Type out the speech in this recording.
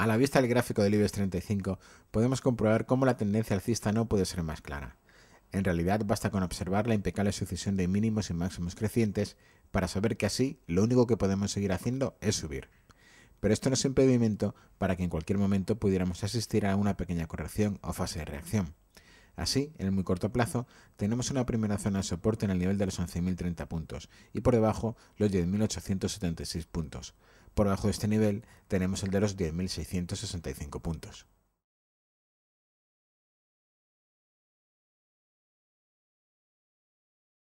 A la vista del gráfico del IBEX 35, podemos comprobar cómo la tendencia alcista no puede ser más clara. En realidad, basta con observar la impecable sucesión de mínimos y máximos crecientes para saber que así lo único que podemos seguir haciendo es subir. Pero esto no es impedimento para que en cualquier momento pudiéramos asistir a una pequeña corrección o fase de reacción. Así, en el muy corto plazo, tenemos una primera zona de soporte en el nivel de los 11.030 puntos y por debajo los 10.876 puntos por debajo de este nivel tenemos el de los 10.665 puntos.